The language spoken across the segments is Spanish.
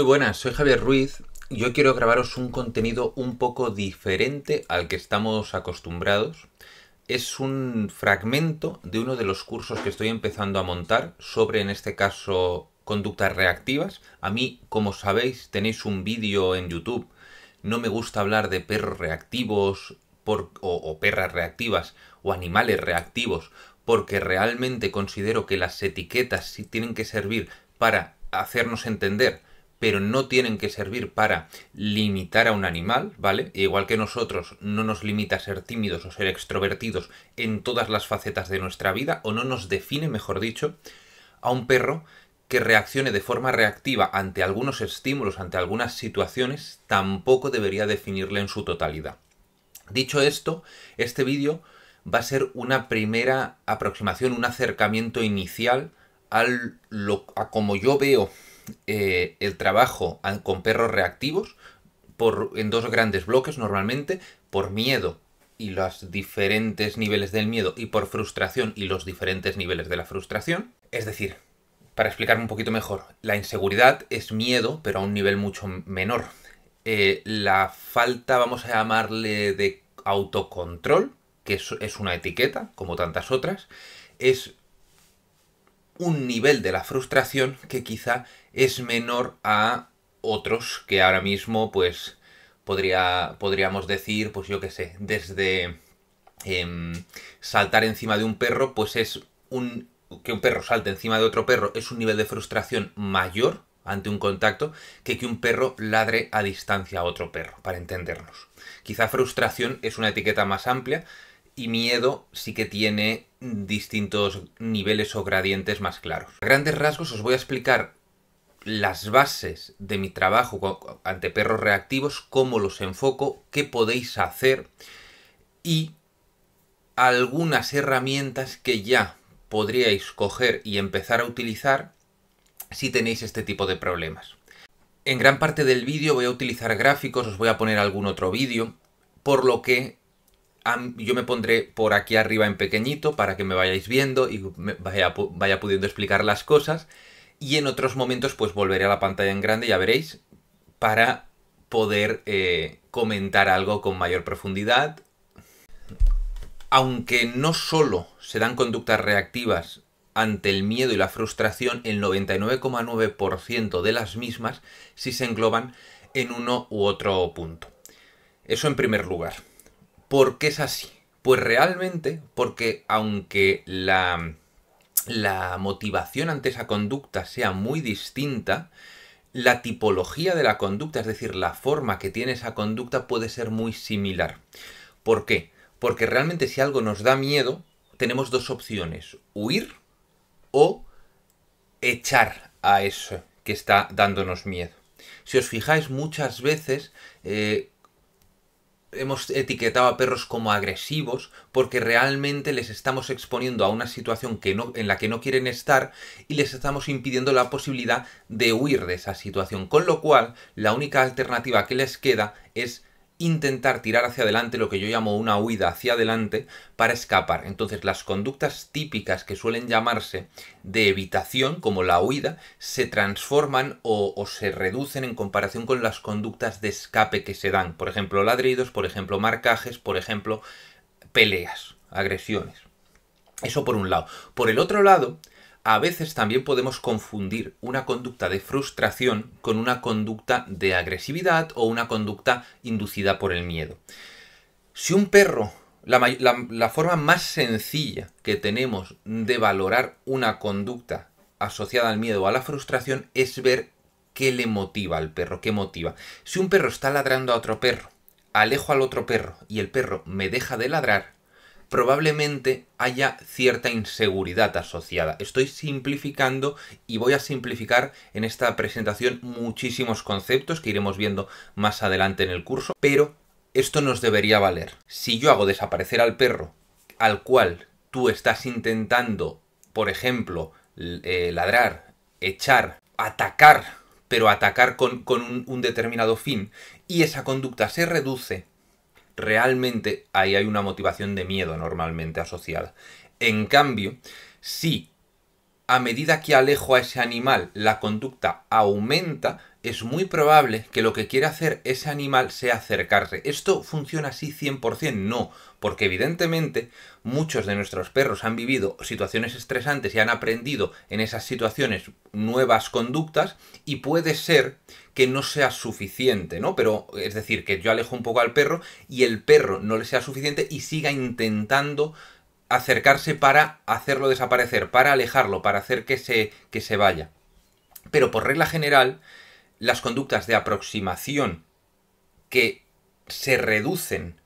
muy buenas, soy Javier Ruiz. yo quiero grabaros un contenido un poco diferente al que estamos acostumbrados. Es un fragmento de uno de los cursos que estoy empezando a montar sobre, en este caso, conductas reactivas. A mí, como sabéis, tenéis un vídeo en YouTube. No me gusta hablar de perros reactivos o, o perras reactivas o animales reactivos porque realmente considero que las etiquetas sí tienen que servir para hacernos entender pero no tienen que servir para limitar a un animal, ¿vale? Igual que nosotros no nos limita a ser tímidos o ser extrovertidos en todas las facetas de nuestra vida, o no nos define, mejor dicho, a un perro que reaccione de forma reactiva ante algunos estímulos, ante algunas situaciones, tampoco debería definirle en su totalidad. Dicho esto, este vídeo va a ser una primera aproximación, un acercamiento inicial al lo, a como yo veo eh, el trabajo con perros reactivos por, en dos grandes bloques normalmente, por miedo y los diferentes niveles del miedo y por frustración y los diferentes niveles de la frustración. Es decir, para explicarme un poquito mejor, la inseguridad es miedo, pero a un nivel mucho menor. Eh, la falta, vamos a llamarle, de autocontrol, que es una etiqueta, como tantas otras, es un nivel de la frustración que quizá es menor a otros que ahora mismo, pues, podría, podríamos decir, pues yo qué sé, desde em, saltar encima de un perro, pues es un... que un perro salte encima de otro perro es un nivel de frustración mayor ante un contacto que que un perro ladre a distancia a otro perro, para entendernos. Quizá frustración es una etiqueta más amplia y miedo sí que tiene distintos niveles o gradientes más claros. grandes rasgos os voy a explicar las bases de mi trabajo ante perros reactivos, cómo los enfoco, qué podéis hacer y algunas herramientas que ya podríais coger y empezar a utilizar si tenéis este tipo de problemas. En gran parte del vídeo voy a utilizar gráficos, os voy a poner algún otro vídeo, por lo que yo me pondré por aquí arriba en pequeñito para que me vayáis viendo y vaya, vaya pudiendo explicar las cosas y en otros momentos pues volveré a la pantalla en grande, ya veréis, para poder eh, comentar algo con mayor profundidad. Aunque no solo se dan conductas reactivas ante el miedo y la frustración, el 99,9% de las mismas sí se engloban en uno u otro punto. Eso en primer lugar. ¿Por qué es así? Pues realmente porque aunque la la motivación ante esa conducta sea muy distinta, la tipología de la conducta, es decir, la forma que tiene esa conducta puede ser muy similar. ¿Por qué? Porque realmente si algo nos da miedo, tenemos dos opciones, huir o echar a eso que está dándonos miedo. Si os fijáis, muchas veces eh, hemos etiquetado a perros como agresivos porque realmente les estamos exponiendo a una situación que no, en la que no quieren estar y les estamos impidiendo la posibilidad de huir de esa situación. Con lo cual, la única alternativa que les queda es intentar tirar hacia adelante lo que yo llamo una huida hacia adelante para escapar. Entonces las conductas típicas que suelen llamarse de evitación, como la huida, se transforman o, se reducen en comparación con las conductas de escape que se dan. Por ejemplo, ladridos, por ejemplo, marcajes, por ejemplo, peleas, agresiones. Eso por un lado. Por el otro lado, a veces también podemos confundir una conducta de frustración con una conducta de agresividad o una conducta inducida por el miedo. Si un perro, la, forma más sencilla que tenemos de valorar una conducta asociada al miedo o a la frustración es ver qué le motiva al perro, qué motiva. Si un perro está ladrando a otro perro, alejo al otro perro y el perro me deja de ladrar, probablemente haya cierta inseguridad asociada. Estoy simplificando y voy a simplificar en esta presentación muchísimos conceptos que iremos viendo más adelante en el curso, pero esto nos debería valer. Si yo hago desaparecer al perro al cual tú estás intentando, por ejemplo, eh, ladrar, echar, atacar, pero atacar con, un determinado fin, y esa conducta se reduce, realmente ahí hay una motivación de miedo normalmente asociada. En cambio, si a medida que alejo a ese animal la conducta aumenta, es muy probable que lo que quiera hacer ese animal sea acercarse. Esto funciona así 100%, no, porque evidentemente muchos de nuestros perros han vivido situaciones estresantes y han aprendido en esas situaciones nuevas conductas y puede ser que no sea suficiente, ¿no? Pero es decir, que yo alejo un poco al perro y el perro no le sea suficiente y siga intentando acercarse para hacerlo desaparecer, para alejarlo, para hacer que se, que se vaya. Pero por regla general, las conductas de aproximación que se reducen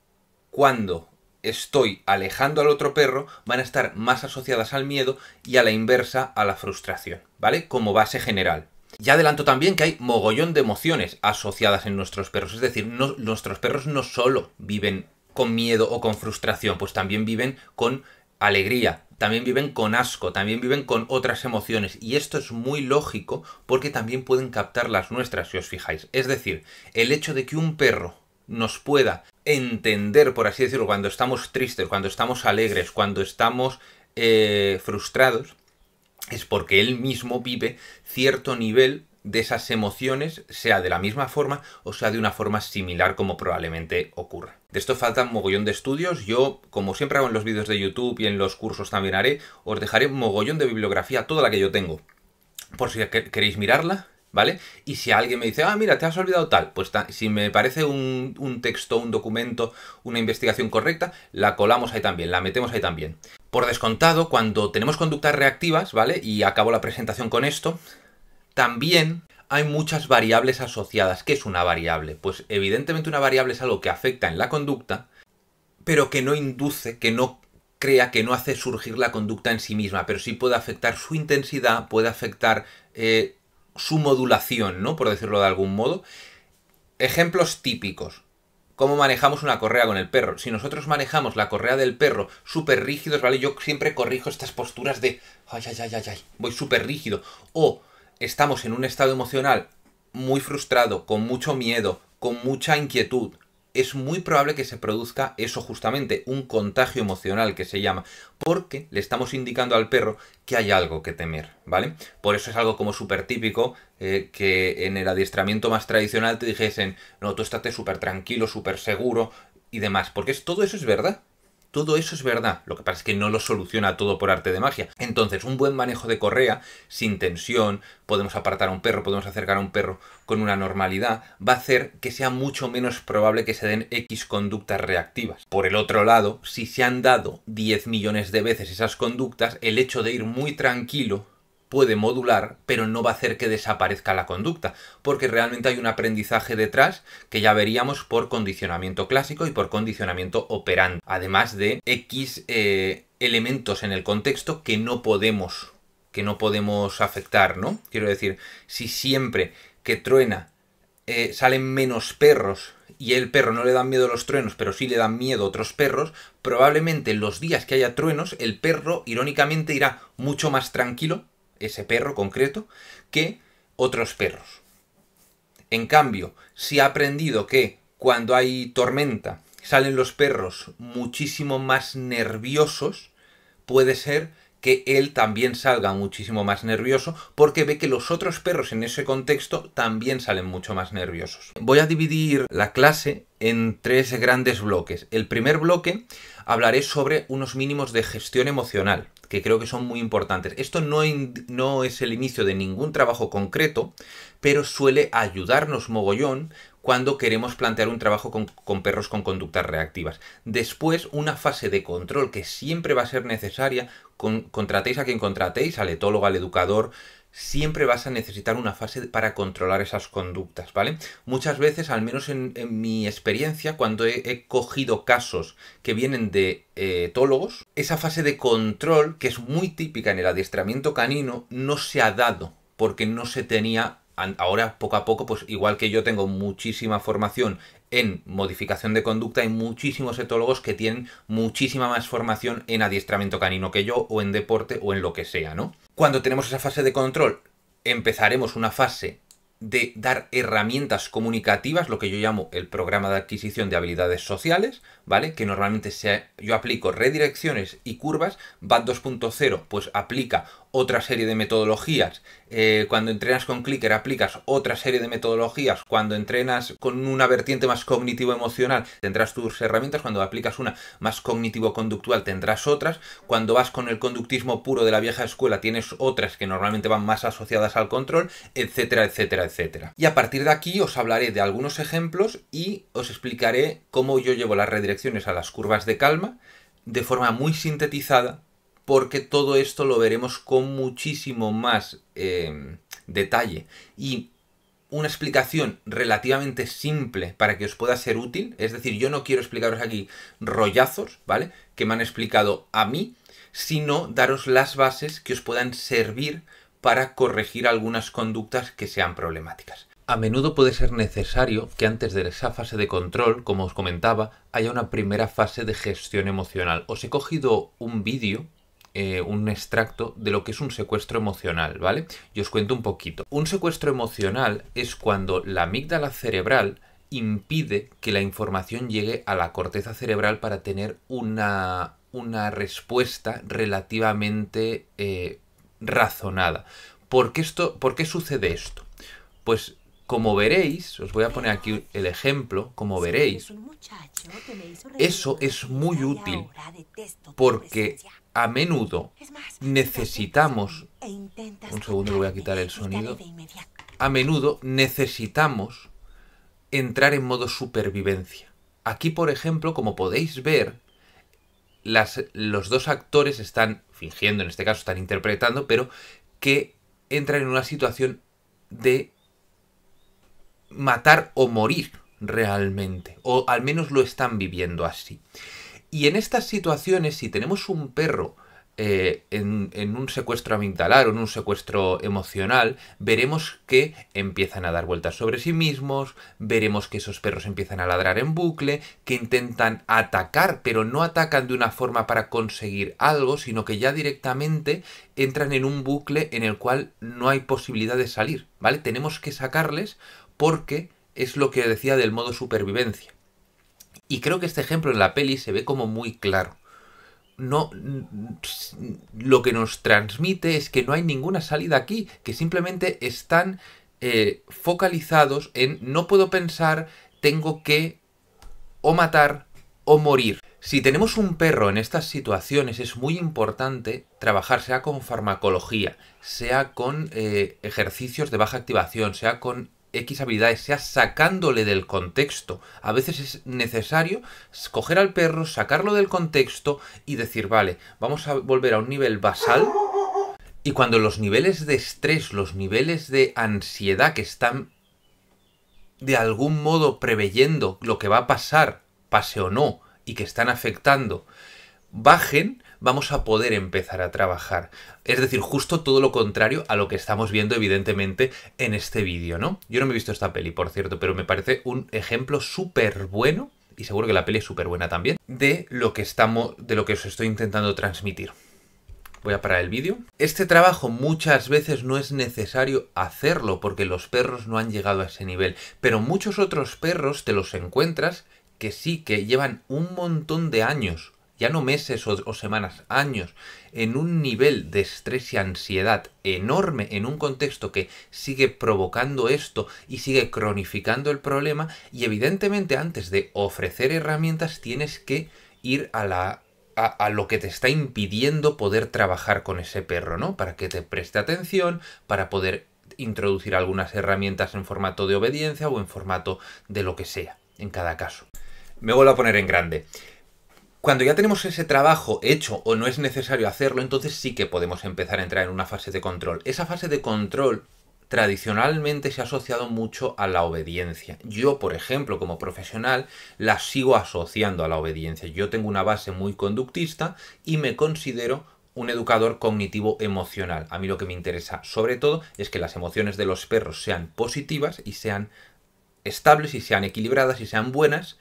cuando estoy alejando al otro perro van a estar más asociadas al miedo y a la inversa a la frustración, ¿vale? Como base general. Ya adelanto también que hay mogollón de emociones asociadas en nuestros perros, es decir, nuestros perros no solo viven con miedo o con frustración, pues también viven con alegría, también viven con asco, también viven con otras emociones. Y esto es muy lógico porque también pueden captar las nuestras, si os fijáis. Es decir, el hecho de que un perro nos pueda entender, por así decirlo, cuando estamos tristes, cuando estamos alegres, cuando estamos eh, frustrados, es porque él mismo vive cierto nivel de esas emociones sea de la misma forma o sea de una forma similar como probablemente ocurra. De esto faltan mogollón de estudios, yo como siempre hago en los vídeos de YouTube y en los cursos también haré, os dejaré mogollón de bibliografía, toda la que yo tengo, por si queréis mirarla, ¿vale? Y si alguien me dice, ah, mira, te has olvidado tal, pues si me parece un, un, texto, un documento, una investigación correcta, la colamos ahí también, la metemos ahí también. Por descontado, cuando tenemos conductas reactivas, ¿vale? Y acabo la presentación con esto, también hay muchas variables asociadas. ¿Qué es una variable? Pues evidentemente una variable es algo que afecta en la conducta, pero que no induce, que no crea, que no hace surgir la conducta en sí misma, pero sí puede afectar su intensidad, puede afectar eh, su modulación, ¿no? Por decirlo de algún modo. Ejemplos típicos. ¿Cómo manejamos una correa con el perro? Si nosotros manejamos la correa del perro súper rígidos, ¿vale? Yo siempre corrijo estas posturas de, ay, ay, ay, ay, ay, voy súper rígido. O estamos en un estado emocional muy frustrado, con mucho miedo, con mucha inquietud, es muy probable que se produzca eso justamente, un contagio emocional que se llama, porque le estamos indicando al perro que hay algo que temer, ¿vale? Por eso es algo como súper típico eh, que en el adiestramiento más tradicional te dijesen, no, tú estate súper tranquilo, súper seguro y demás, porque todo eso es verdad, todo eso es verdad, lo que pasa es que no lo soluciona todo por arte de magia. Entonces, un buen manejo de correa, sin tensión, podemos apartar a un perro, podemos acercar a un perro con una normalidad, va a hacer que sea mucho menos probable que se den X conductas reactivas. Por el otro lado, si se han dado 10 millones de veces esas conductas, el hecho de ir muy tranquilo puede modular, pero no va a hacer que desaparezca la conducta, porque realmente hay un aprendizaje detrás que ya veríamos por condicionamiento clásico y por condicionamiento operante, además de X eh, elementos en el contexto que no podemos que no podemos afectar, ¿no? Quiero decir, si siempre que truena eh, salen menos perros y el perro no le dan miedo a los truenos, pero sí le dan miedo a otros perros, probablemente los días que haya truenos, el perro irónicamente irá mucho más tranquilo ese perro concreto, que otros perros. En cambio, si ha aprendido que cuando hay tormenta salen los perros muchísimo más nerviosos, puede ser que él también salga muchísimo más nervioso porque ve que los otros perros en ese contexto también salen mucho más nerviosos. Voy a dividir la clase en tres grandes bloques. El primer bloque hablaré sobre unos mínimos de gestión emocional, que creo que son muy importantes. Esto no, no es el inicio de ningún trabajo concreto, pero suele ayudarnos mogollón cuando queremos plantear un trabajo con, perros con conductas reactivas. Después, una fase de control que siempre va a ser necesaria, con, contratéis a quien contratéis, al etólogo, al educador, siempre vas a necesitar una fase para controlar esas conductas, ¿vale? Muchas veces, al menos en, mi experiencia, cuando he, cogido casos que vienen de etólogos, eh, esa fase de control, que es muy típica en el adiestramiento canino, no se ha dado porque no se tenía... Ahora, poco a poco, pues igual que yo tengo muchísima formación en modificación de conducta, hay muchísimos etólogos que tienen muchísima más formación en adiestramiento canino que yo, o en deporte, o en lo que sea, ¿no? Cuando tenemos esa fase de control, empezaremos una fase de dar herramientas comunicativas, lo que yo llamo el programa de adquisición de habilidades sociales, ¿vale? Que normalmente yo aplico redirecciones y curvas, BAT 2.0 pues aplica otra serie de metodologías. Eh, cuando entrenas con Clicker aplicas otra serie de metodologías. Cuando entrenas con una vertiente más cognitivo-emocional tendrás tus herramientas. Cuando aplicas una más cognitivo-conductual tendrás otras. Cuando vas con el conductismo puro de la vieja escuela tienes otras que normalmente van más asociadas al control, etcétera, etcétera, etcétera. Y a partir de aquí os hablaré de algunos ejemplos y os explicaré cómo yo llevo las redirecciones a las curvas de calma de forma muy sintetizada porque todo esto lo veremos con muchísimo más eh, detalle y una explicación relativamente simple para que os pueda ser útil. Es decir, yo no quiero explicaros aquí rollazos, ¿vale? Que me han explicado a mí, sino daros las bases que os puedan servir para corregir algunas conductas que sean problemáticas. A menudo puede ser necesario que antes de esa fase de control, como os comentaba, haya una primera fase de gestión emocional. Os he cogido un vídeo eh, un extracto de lo que es un secuestro emocional, ¿vale? Y os cuento un poquito. Un secuestro emocional es cuando la amígdala cerebral impide que la información llegue a la corteza cerebral para tener una, una respuesta relativamente eh, razonada. ¿Por esto, ¿Por qué sucede esto? Pues como veréis, os voy a poner aquí el ejemplo, como veréis, eso es muy útil porque a menudo necesitamos... E Un segundo voy a quitar el sonido. A menudo necesitamos entrar en modo supervivencia. Aquí, por ejemplo, como podéis ver, las, los dos actores están fingiendo, en este caso están interpretando, pero que entran en una situación de matar o morir realmente, o al menos lo están viviendo así. Y en estas situaciones, si tenemos un perro eh, en, un secuestro mental o en un secuestro emocional, veremos que empiezan a dar vueltas sobre sí mismos, veremos que esos perros empiezan a ladrar en bucle, que intentan atacar, pero no atacan de una forma para conseguir algo, sino que ya directamente entran en un bucle en el cual no hay posibilidad de salir, ¿vale? Tenemos que sacarles porque es lo que decía del modo supervivencia. Y creo que este ejemplo en la peli se ve como muy claro. No, lo que nos transmite es que no hay ninguna salida aquí, que simplemente están eh, focalizados en no puedo pensar, tengo que o matar o morir. Si tenemos un perro en estas situaciones es muy importante trabajar sea con farmacología, sea con eh, ejercicios de baja activación, sea con X habilidades, sea sacándole del contexto. A veces es necesario escoger al perro, sacarlo del contexto y decir, vale, vamos a volver a un nivel basal. Y cuando los niveles de estrés, los niveles de ansiedad que están de algún modo preveyendo lo que va a pasar, pase o no, y que están afectando, bajen, vamos a poder empezar a trabajar. Es decir, justo todo lo contrario a lo que estamos viendo evidentemente en este vídeo, ¿no? Yo no me he visto esta peli, por cierto, pero me parece un ejemplo súper bueno y seguro que la peli es súper buena también, de lo que estamos, de lo que os estoy intentando transmitir. Voy a parar el vídeo. Este trabajo muchas veces no es necesario hacerlo porque los perros no han llegado a ese nivel, pero muchos otros perros te los encuentras que sí, que llevan un montón de años ya no meses o, semanas, años, en un nivel de estrés y ansiedad enorme, en un contexto que sigue provocando esto y sigue cronificando el problema, y evidentemente antes de ofrecer herramientas tienes que ir a la... a lo que te está impidiendo poder trabajar con ese perro, ¿no? Para que te preste atención, para poder introducir algunas herramientas en formato de obediencia o en formato de lo que sea, en cada caso. Me vuelvo a poner en grande. Cuando ya tenemos ese trabajo hecho o no es necesario hacerlo, entonces sí que podemos empezar a entrar en una fase de control. Esa fase de control tradicionalmente se ha asociado mucho a la obediencia. Yo, por ejemplo, como profesional, la sigo asociando a la obediencia. Yo tengo una base muy conductista y me considero un educador cognitivo emocional. A mí lo que me interesa sobre todo es que las emociones de los perros sean positivas y sean estables y sean equilibradas y sean buenas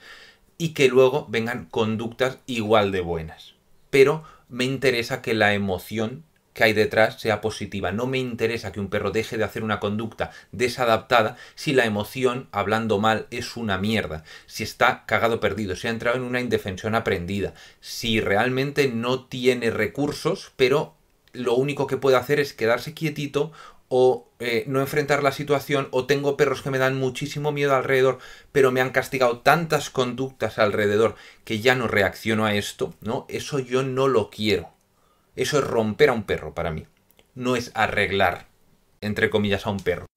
y que luego vengan conductas igual de buenas. Pero me interesa que la emoción que hay detrás sea positiva. No me interesa que un perro deje de hacer una conducta desadaptada si la emoción, hablando mal, es una mierda, si está cagado perdido, si ha entrado en una indefensión aprendida, si realmente no tiene recursos, pero lo único que puede hacer es quedarse quietito o eh, no enfrentar la situación, o tengo perros que me dan muchísimo miedo alrededor, pero me han castigado tantas conductas alrededor que ya no reacciono a esto, ¿no? Eso yo no lo quiero. Eso es romper a un perro para mí. No es arreglar, entre comillas, a un perro.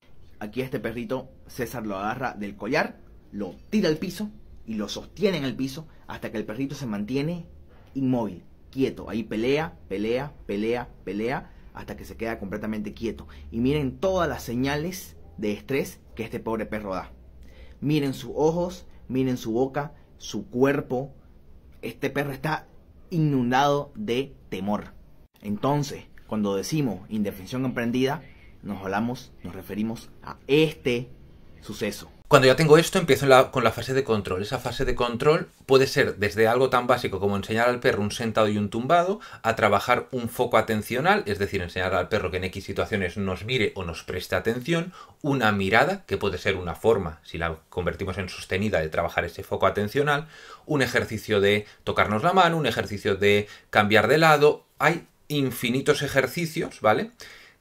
Aquí este perrito, César lo agarra del collar, lo tira al piso y lo sostiene en el piso hasta que el perrito se mantiene inmóvil, quieto. Ahí pelea, pelea, pelea, pelea hasta que se queda completamente quieto. Y miren todas las señales de estrés que este pobre perro da. Miren sus ojos, miren su boca, su cuerpo. Este perro está inundado de temor. Entonces, cuando decimos indefensión emprendida, nos hablamos, nos referimos a este suceso. Cuando ya tengo esto, empiezo con la fase de control. Esa fase de control puede ser desde algo tan básico como enseñar al perro un sentado y un tumbado, a trabajar un foco atencional, es decir, enseñar al perro que en X situaciones nos mire o nos preste atención, una mirada, que puede ser una forma, si la convertimos en sostenida, de trabajar ese foco atencional, un ejercicio de tocarnos la mano, un ejercicio de cambiar de lado. Hay infinitos ejercicios, ¿vale?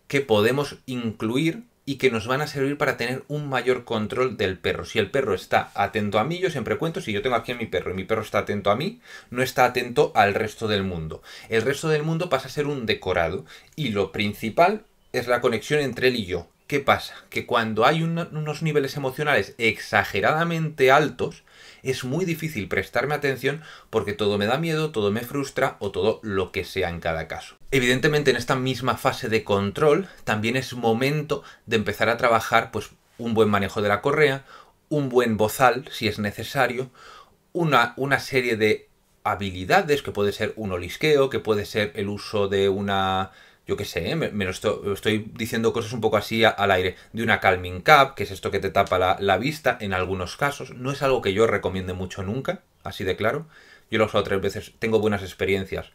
Que podemos incluir y que nos van a servir para tener un mayor control del perro. Si el perro está atento a mí, yo siempre cuento, si yo tengo aquí a mi perro y mi perro está atento a mí, no está atento al resto del mundo. El resto del mundo pasa a ser un decorado y lo principal es la conexión entre él y yo. ¿Qué pasa? Que cuando hay unos niveles emocionales exageradamente altos, es muy difícil prestarme atención porque todo me da miedo, todo me frustra o todo lo que sea en cada caso. Evidentemente en esta misma fase de control también es momento de empezar a trabajar pues un buen manejo de la correa, un buen bozal si es necesario, una, una serie de habilidades que puede ser un olisqueo, que puede ser el uso de una yo qué sé, ¿eh? me, estoy, diciendo cosas un poco así al aire, de una calming cap, que es esto que te tapa la, vista en algunos casos, no es algo que yo recomiende mucho nunca, así de claro, yo lo he usado tres veces, tengo buenas experiencias,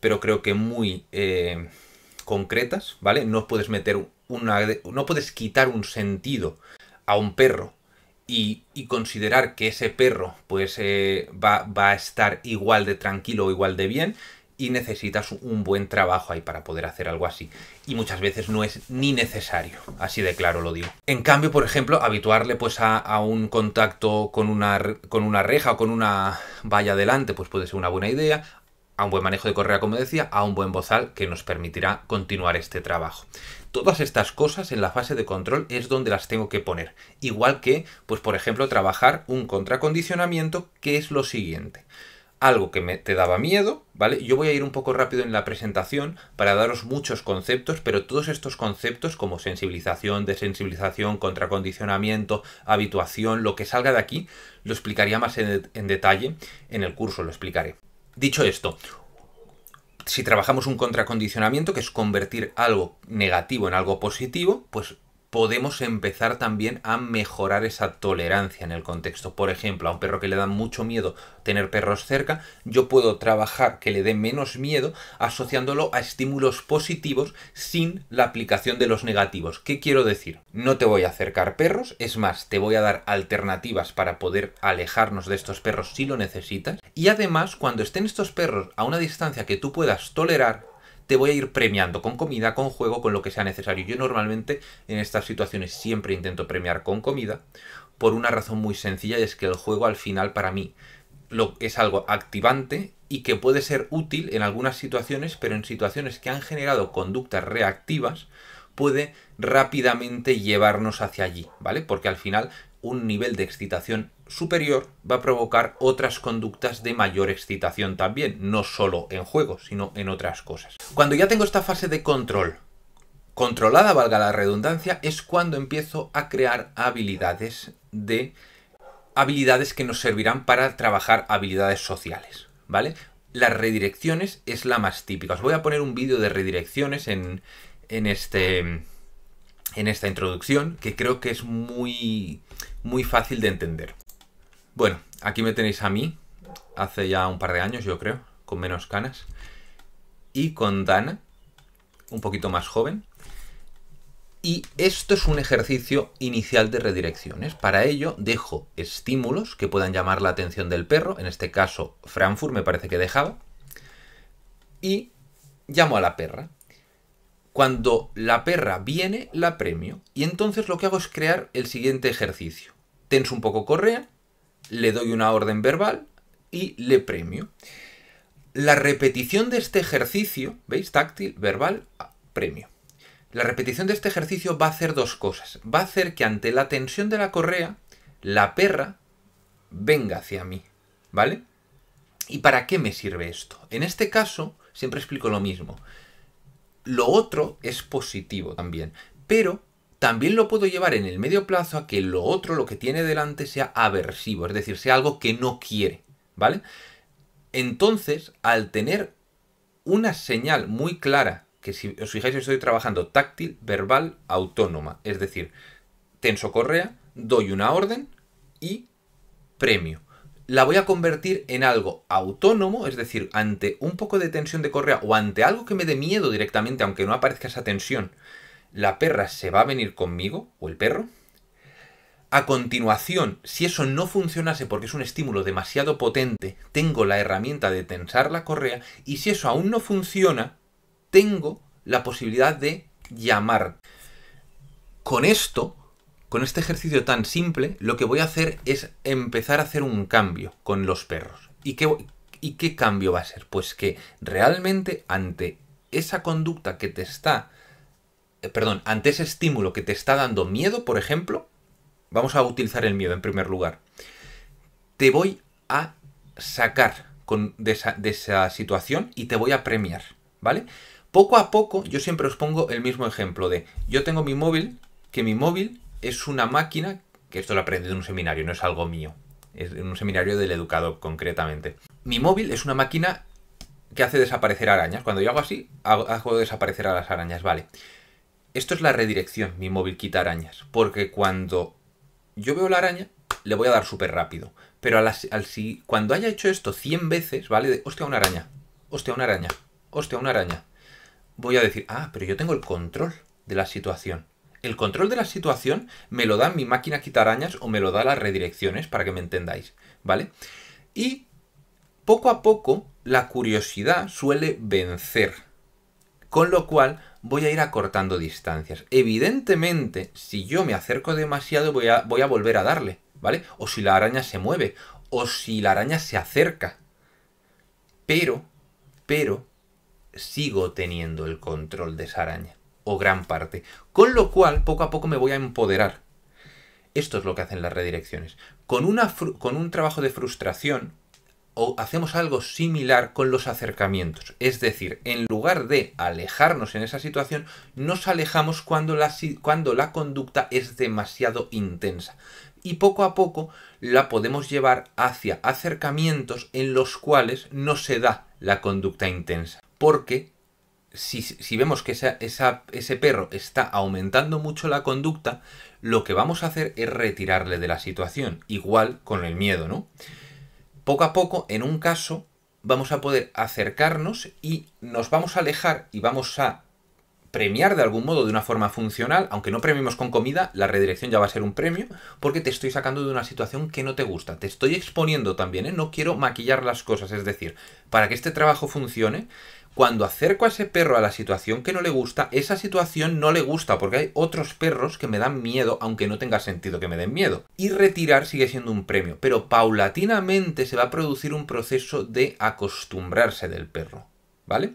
pero creo que muy eh, concretas, ¿vale? No puedes meter una, no puedes quitar un sentido a un perro y, considerar que ese perro pues eh, va, va, a estar igual de tranquilo o igual de bien y necesitas un buen trabajo ahí para poder hacer algo así. Y muchas veces no es ni necesario, así de claro lo digo. En cambio, por ejemplo, habituarle pues a, un contacto con una, con una reja o con una valla adelante pues puede ser una buena idea a un buen manejo de correa, como decía, a un buen bozal que nos permitirá continuar este trabajo. Todas estas cosas en la fase de control es donde las tengo que poner. Igual que, pues por ejemplo, trabajar un contracondicionamiento, que es lo siguiente algo que me, te daba miedo, ¿vale? Yo voy a ir un poco rápido en la presentación para daros muchos conceptos, pero todos estos conceptos como sensibilización, desensibilización, contracondicionamiento, habituación, lo que salga de aquí, lo explicaría más en, en detalle en el curso, lo explicaré. Dicho esto, si trabajamos un contracondicionamiento, que es convertir algo negativo en algo positivo, pues podemos empezar también a mejorar esa tolerancia en el contexto. Por ejemplo, a un perro que le da mucho miedo tener perros cerca, yo puedo trabajar que le dé menos miedo asociándolo a estímulos positivos sin la aplicación de los negativos. ¿Qué quiero decir? No te voy a acercar perros, es más, te voy a dar alternativas para poder alejarnos de estos perros si lo necesitas. Y además, cuando estén estos perros a una distancia que tú puedas tolerar, te voy a ir premiando con comida, con juego, con lo que sea necesario. Yo normalmente en estas situaciones siempre intento premiar con comida por una razón muy sencilla y es que el juego al final para mí lo, es algo activante y que puede ser útil en algunas situaciones, pero en situaciones que han generado conductas reactivas puede rápidamente llevarnos hacia allí, ¿vale? Porque al final un nivel de excitación superior va a provocar otras conductas de mayor excitación también, no solo en juegos, sino en otras cosas. Cuando ya tengo esta fase de control controlada, valga la redundancia, es cuando empiezo a crear habilidades de habilidades que nos servirán para trabajar habilidades sociales, ¿vale? Las redirecciones es la más típica. Os voy a poner un vídeo de redirecciones en, en este en esta introducción que creo que es muy muy fácil de entender. Bueno, aquí me tenéis a mí, hace ya un par de años, yo creo, con menos canas. Y con Dana, un poquito más joven. Y esto es un ejercicio inicial de redirecciones. Para ello dejo estímulos que puedan llamar la atención del perro, en este caso Frankfurt me parece que dejaba, y llamo a la perra. Cuando la perra viene, la premio. Y entonces lo que hago es crear el siguiente ejercicio. Tenso un poco correa, le doy una orden verbal y le premio. La repetición de este ejercicio, ¿veis? Táctil, verbal, premio. La repetición de este ejercicio va a hacer dos cosas. Va a hacer que ante la tensión de la correa, la perra venga hacia mí, ¿vale? ¿Y para qué me sirve esto? En este caso, siempre explico lo mismo. Lo otro es positivo también, pero también lo puedo llevar en el medio plazo a que lo otro, lo que tiene delante, sea aversivo, es decir, sea algo que no quiere, ¿vale? Entonces, al tener una señal muy clara, que si os fijáis estoy trabajando táctil, verbal, autónoma, es decir, tenso correa, doy una orden y premio la voy a convertir en algo autónomo, es decir, ante un poco de tensión de correa o ante algo que me dé miedo directamente, aunque no aparezca esa tensión, la perra se va a venir conmigo, o el perro. A continuación, si eso no funcionase porque es un estímulo demasiado potente, tengo la herramienta de tensar la correa y si eso aún no funciona, tengo la posibilidad de llamar. Con esto, con este ejercicio tan simple, lo que voy a hacer es empezar a hacer un cambio con los perros. ¿Y qué, ¿Y qué cambio va a ser? Pues que realmente ante esa conducta que te está eh, perdón, ante ese estímulo que te está dando miedo, por ejemplo, vamos a utilizar el miedo en primer lugar. Te voy a sacar con, de, esa, situación y te voy a premiar, ¿vale? Poco a poco, yo siempre os pongo el mismo ejemplo de, yo tengo mi móvil, que mi móvil es una máquina, que esto lo aprendí en un seminario, no es algo mío, es un seminario del educado, concretamente. Mi móvil es una máquina que hace desaparecer arañas. Cuando yo hago así, hago desaparecer a las arañas, vale. Esto es la redirección, mi móvil quita arañas, porque cuando yo veo la araña, le voy a dar súper rápido. Pero al, cuando haya hecho esto 100 veces, ¿vale? De, hostia, una araña, hostia, una araña, hostia, una araña. Voy a decir, ah, pero yo tengo el control de la situación. El control de la situación me lo da mi máquina quita arañas o me lo da las redirecciones, para que me entendáis, ¿vale? Y poco a poco la curiosidad suele vencer. Con lo cual voy a ir acortando distancias. Evidentemente, si yo me acerco demasiado, voy a, voy a volver a darle, ¿vale? O si la araña se mueve, o si la araña se acerca. Pero, pero, sigo teniendo el control de esa araña, o gran parte. Con lo cual, poco a poco me voy a empoderar. Esto es lo que hacen las redirecciones. Con, una con un trabajo de frustración, o hacemos algo similar con los acercamientos. Es decir, en lugar de alejarnos en esa situación, nos alejamos cuando la, cuando la conducta es demasiado intensa. Y poco a poco la podemos llevar hacia acercamientos en los cuales no se da la conducta intensa. Porque si, vemos que ese perro está aumentando mucho la conducta, lo que vamos a hacer es retirarle de la situación, igual con el miedo, ¿no? poco a poco, en un caso, vamos a poder acercarnos y nos vamos a alejar y vamos a premiar de algún modo, de una forma funcional, aunque no premiemos con comida, la redirección ya va a ser un premio, porque te estoy sacando de una situación que no te gusta, te estoy exponiendo también, ¿eh? no quiero maquillar las cosas, es decir, para que este trabajo funcione, cuando acerco a ese perro a la situación que no le gusta, esa situación no le gusta porque hay otros perros que me dan miedo, aunque no tenga sentido que me den miedo. Y retirar sigue siendo un premio, pero paulatinamente se va a producir un proceso de acostumbrarse del perro, ¿vale?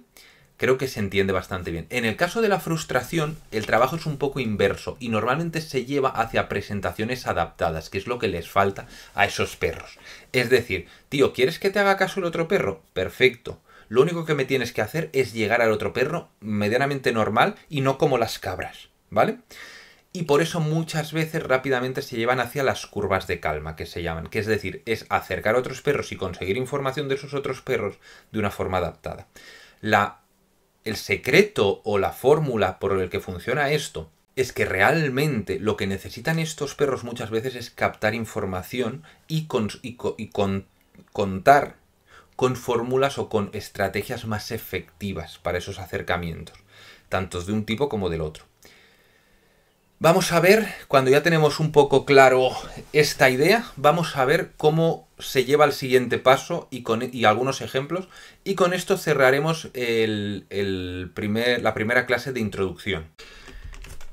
Creo que se entiende bastante bien. En el caso de la frustración, el trabajo es un poco inverso y normalmente se lleva hacia presentaciones adaptadas, que es lo que les falta a esos perros. Es decir, tío, ¿quieres que te haga caso el otro perro? Perfecto lo único que me tienes que hacer es llegar al otro perro medianamente normal y no como las cabras, ¿vale? Y por eso muchas veces rápidamente se llevan hacia las curvas de calma, que se llaman, que es decir, es acercar a otros perros y conseguir información de esos otros perros de una forma adaptada. La, el secreto o la fórmula por el que funciona esto es que realmente lo que necesitan estos perros muchas veces es captar información y, contar con fórmulas o con estrategias más efectivas para esos acercamientos, tanto de un tipo como del otro. Vamos a ver, cuando ya tenemos un poco claro esta idea, vamos a ver cómo se lleva al siguiente paso y, con, e, algunos ejemplos. Y con esto cerraremos el primer, la primera clase de introducción.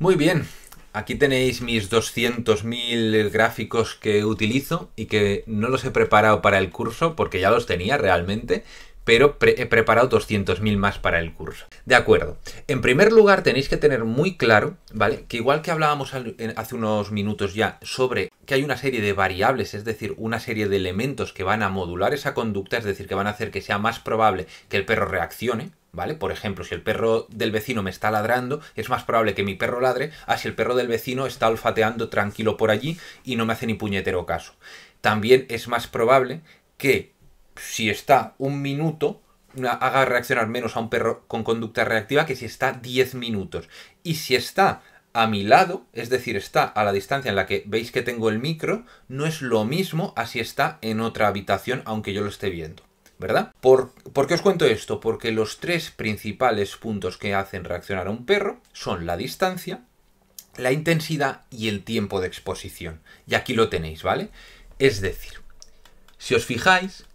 Muy bien, Aquí tenéis mis 200.000 gráficos que utilizo y que no los he preparado para el curso porque ya los tenía realmente, pero he preparado 200.000 más para el curso. De acuerdo. En primer lugar, tenéis que tener muy claro, ¿vale? Que igual que hablábamos hace unos minutos ya sobre que hay una serie de variables, es decir, una serie de elementos que van a modular esa conducta, es decir, que van a hacer que sea más probable que el perro reaccione, ¿vale? Por ejemplo, si el perro del vecino me está ladrando, es más probable que mi perro ladre a si el perro del vecino está olfateando tranquilo por allí y no me hace ni puñetero caso. También es más probable que si está un minuto haga reaccionar menos a un perro con conducta reactiva que si está 10 minutos. Y si está a mi lado, es decir, está a la distancia en la que veis que tengo el micro, no es lo mismo a si está en otra habitación aunque yo lo esté viendo. ¿verdad? ¿Por, qué os cuento esto? Porque los tres principales puntos que hacen reaccionar a un perro son la distancia, la intensidad y el tiempo de exposición. Y aquí lo tenéis, ¿vale? Es decir, si os fijáis,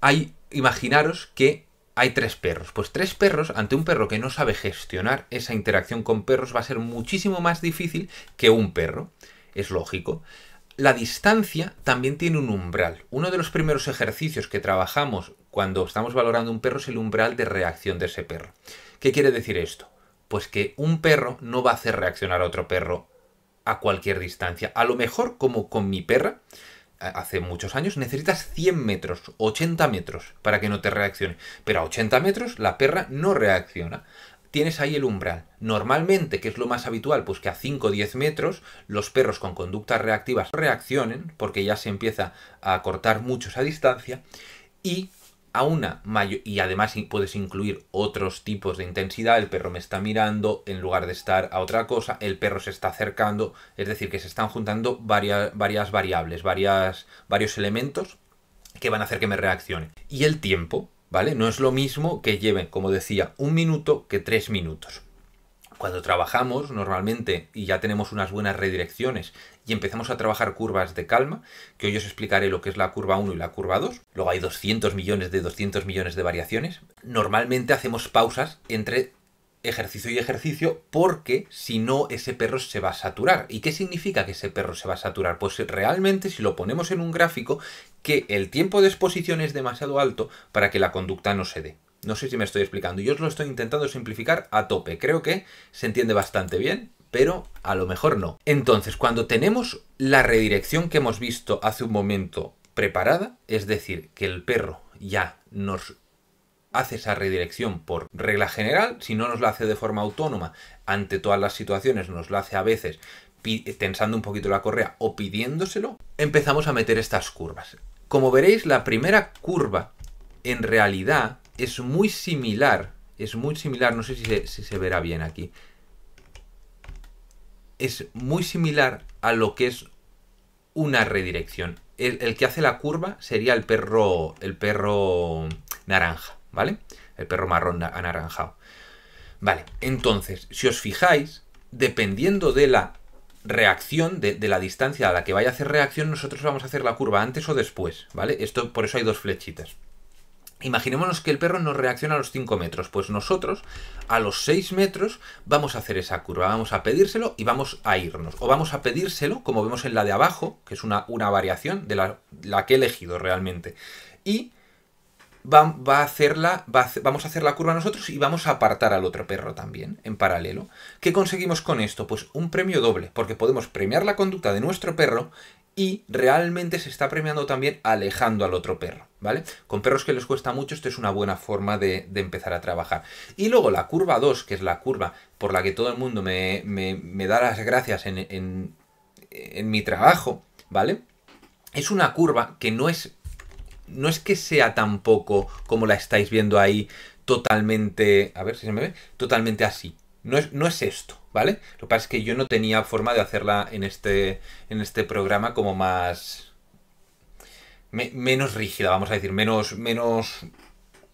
hay, imaginaros que hay tres perros. Pues tres perros, ante un perro que no sabe gestionar esa interacción con perros, va a ser muchísimo más difícil que un perro. Es lógico. La distancia también tiene un umbral. Uno de los primeros ejercicios que trabajamos cuando estamos valorando un perro es el umbral de reacción de ese perro. ¿Qué quiere decir esto? Pues que un perro no va a hacer reaccionar a otro perro a cualquier distancia. A lo mejor, como con mi perra, eh, hace muchos años, necesitas 100 metros, 80 metros para que no te reaccione. Pero a 80 metros la perra no reacciona tienes ahí el umbral. Normalmente, que es lo más habitual, pues que a 5 o 10 metros los perros con conductas reactivas reaccionen, porque ya se empieza a cortar mucho esa distancia, y a una Y además puedes incluir otros tipos de intensidad, el perro me está mirando en lugar de estar a otra cosa, el perro se está acercando, es decir, que se están juntando varias, varias variables, varias, varios elementos que van a hacer que me reaccione. Y el tiempo, ¿vale? No es lo mismo que lleven, como decía, un minuto que tres minutos. Cuando trabajamos normalmente y ya tenemos unas buenas redirecciones y empezamos a trabajar curvas de calma, que hoy os explicaré lo que es la curva 1 y la curva 2, luego hay 200 millones de 200 millones de variaciones, normalmente hacemos pausas entre ejercicio y ejercicio porque si no ese perro se va a saturar. ¿Y qué significa que ese perro se va a saturar? Pues realmente si lo ponemos en un gráfico que el tiempo de exposición es demasiado alto para que la conducta no se dé. No sé si me estoy explicando. Yo os lo estoy intentando simplificar a tope. Creo que se entiende bastante bien, pero a lo mejor no. Entonces, cuando tenemos la redirección que hemos visto hace un momento preparada, es decir, que el perro ya nos hace esa redirección por regla general, si no nos la hace de forma autónoma ante todas las situaciones, nos la hace a veces eh, tensando un poquito la correa o pidiéndoselo, empezamos a meter estas curvas. Como veréis, la primera curva en realidad es muy similar, es muy similar, no sé si se, verá bien aquí, es muy similar a lo que es una redirección. El, el que hace la curva sería el perro, el perro naranja. ¿vale? El perro marrón anaranjado. Vale, entonces, si os fijáis, dependiendo de la reacción, de, la distancia a la que vaya a hacer reacción, nosotros vamos a hacer la curva antes o después, ¿vale? Esto, por eso hay dos flechitas. Imaginémonos que el perro nos reacciona a los 5 metros, pues nosotros a los 6 metros vamos a hacer esa curva, vamos a pedírselo y vamos a irnos. O vamos a pedírselo, como vemos en la de abajo, que es una, una variación de la, la que he elegido realmente. Y va, a vamos a hacer la curva nosotros y vamos a apartar al otro perro también, en paralelo. ¿Qué conseguimos con esto? Pues un premio doble, porque podemos premiar la conducta de nuestro perro y realmente se está premiando también alejando al otro perro, ¿vale? Con perros que les cuesta mucho, esto es una buena forma de, empezar a trabajar. Y luego la curva 2, que es la curva por la que todo el mundo me, da las gracias en, en mi trabajo, ¿vale? Es una curva que no es no es que sea tampoco como la estáis viendo ahí totalmente, a ver si se me ve, totalmente así. No es, no es esto, ¿vale? Lo que pasa es que yo no tenía forma de hacerla en este, en este programa como más... menos rígida, vamos a decir, menos, menos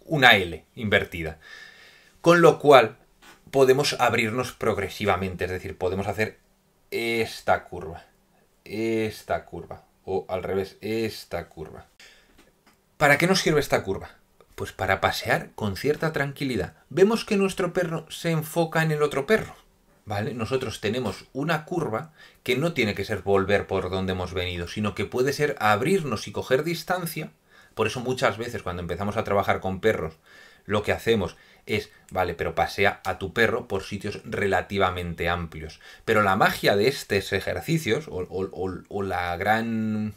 una L invertida. Con lo cual podemos abrirnos progresivamente, es decir, podemos hacer esta curva, esta curva, o al revés, esta curva. ¿Para qué nos sirve esta curva? Pues para pasear con cierta tranquilidad. Vemos que nuestro perro se enfoca en el otro perro. ¿Vale? Nosotros tenemos una curva que no tiene que ser volver por donde hemos venido, sino que puede ser abrirnos y coger distancia. Por eso muchas veces cuando empezamos a trabajar con perros, lo que hacemos es, vale, pero pasea a tu perro por sitios relativamente amplios. Pero la magia de estos ejercicios, o la gran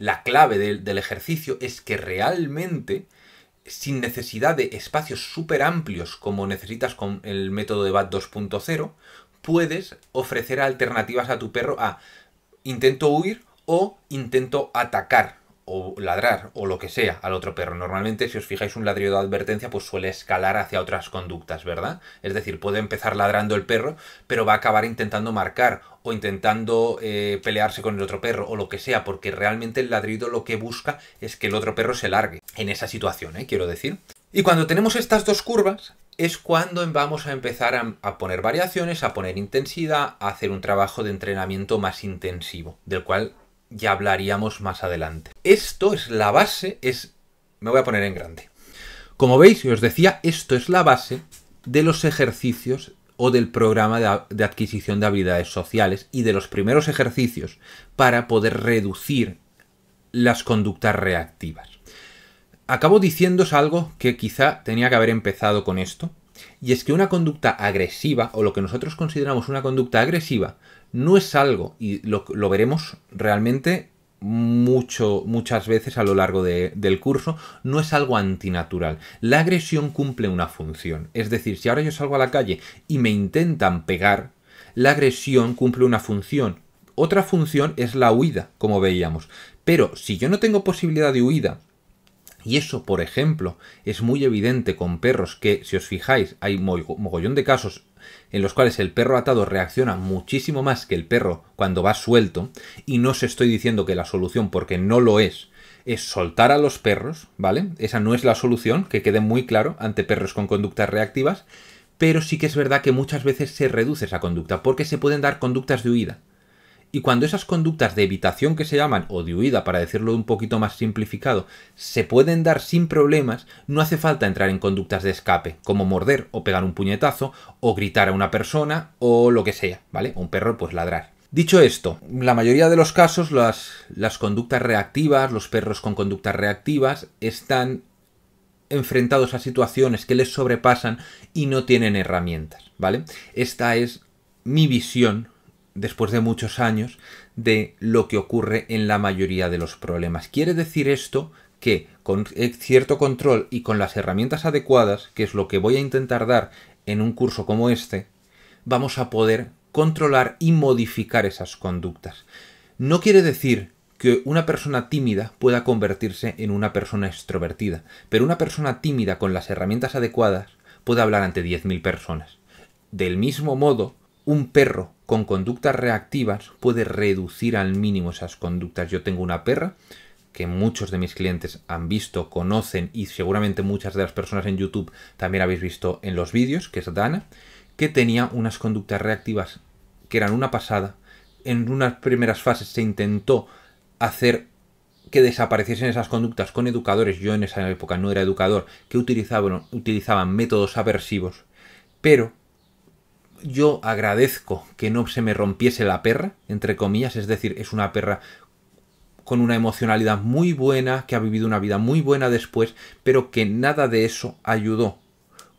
la clave del, ejercicio es que realmente, sin necesidad de espacios súper amplios como necesitas con el método de BAT 2.0, puedes ofrecer alternativas a tu perro a intento huir o intento atacar o ladrar o lo que sea al otro perro. Normalmente, si os fijáis, un ladrido de advertencia pues suele escalar hacia otras conductas, ¿verdad? Es decir, puede empezar ladrando el perro, pero va a acabar intentando marcar o intentando eh, pelearse con el otro perro o lo que sea, porque realmente el ladrido lo que busca es que el otro perro se largue en esa situación, ¿eh? quiero decir. Y cuando tenemos estas dos curvas, es cuando vamos a empezar a, a, poner variaciones, a poner intensidad, a hacer un trabajo de entrenamiento más intensivo, del cual ya hablaríamos más adelante. Esto es la base, es... me voy a poner en grande. Como veis, os decía, esto es la base de los ejercicios o del programa de, de adquisición de habilidades sociales y de los primeros ejercicios para poder reducir las conductas reactivas. Acabo diciéndos algo que quizá tenía que haber empezado con esto, y es que una conducta agresiva, o lo que nosotros consideramos una conducta agresiva, no es algo, y lo, veremos realmente mucho, muchas veces a lo largo del curso, no es algo antinatural. La agresión cumple una función. Es decir, si ahora yo salgo a la calle y me intentan pegar, la agresión cumple una función. Otra función es la huida, como veíamos. Pero si yo no tengo posibilidad de huida, y eso, por ejemplo, es muy evidente con perros que, si os fijáis, hay mogollón de casos en los cuales el perro atado reacciona muchísimo más que el perro cuando va suelto, y no os estoy diciendo que la solución, porque no lo es, es soltar a los perros, ¿vale? Esa no es la solución, que quede muy claro, ante perros con conductas reactivas, pero sí que es verdad que muchas veces se reduce esa conducta, porque se pueden dar conductas de huida. Y cuando esas conductas de evitación que se llaman, o de huida, para decirlo un poquito más simplificado, se pueden dar sin problemas, no hace falta entrar en conductas de escape, como morder o pegar un puñetazo, o gritar a una persona, o lo que sea, ¿vale? Un perro, pues ladrar. Dicho esto, la mayoría de los casos, las, las conductas reactivas, los perros con conductas reactivas, están enfrentados a situaciones que les sobrepasan y no tienen herramientas, ¿vale? Esta es mi visión después de muchos años, de lo que ocurre en la mayoría de los problemas. Quiere decir esto que con eh, cierto control y con las herramientas adecuadas, que es lo que voy a intentar dar en un curso como este, vamos a poder controlar y modificar esas conductas. No quiere decir que una persona tímida pueda convertirse en una persona extrovertida, pero una persona tímida con las herramientas adecuadas puede hablar ante 10.000 personas. Del mismo modo un perro con conductas reactivas puede reducir al mínimo esas conductas. Yo tengo una perra que muchos de mis clientes han visto, conocen y seguramente muchas de las personas en YouTube también habéis visto en los vídeos, que es Dana, que tenía unas conductas reactivas que eran una pasada. En unas primeras fases se intentó hacer que desapareciesen esas conductas con educadores. Yo en esa época no era educador, que utilizaban, utilizaban métodos aversivos, pero yo agradezco que no se me rompiese la perra, entre comillas, es decir, es una perra con una emocionalidad muy buena, que ha vivido una vida muy buena después, pero que nada de eso ayudó,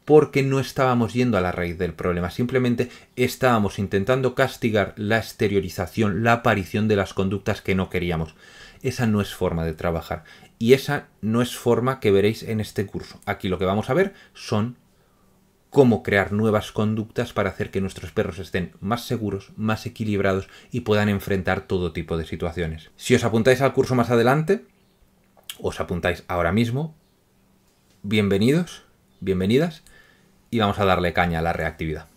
porque no estábamos yendo a la raíz del problema, simplemente estábamos intentando castigar la exteriorización, la aparición de las conductas que no queríamos. Esa no es forma de trabajar y esa no es forma que veréis en este curso. Aquí lo que vamos a ver son cómo crear nuevas conductas para hacer que nuestros perros estén más seguros, más equilibrados y puedan enfrentar todo tipo de situaciones. Si os apuntáis al curso más adelante, os apuntáis ahora mismo, bienvenidos, bienvenidas, y vamos a darle caña a la reactividad.